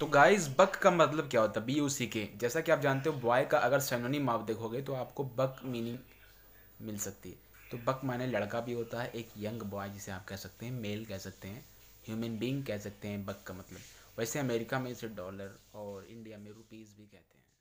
तो गाइस बक का मतलब क्या होता है बी यू सी के जैसा कि आप जानते हो बॉय का अगर सेनोनिम आप देखोगे तो आपको बक मीनिंग मिल सकती है तो बक माने लड़का भी होता है एक यंग बॉय जिसे आप कह सकते हैं मेल कह सकते हैं ह्यूमन बींग कह सकते हैं बक का मतलब वैसे अमेरिका में इसे डॉलर और इंडिया में रुपीज़ भी कहते हैं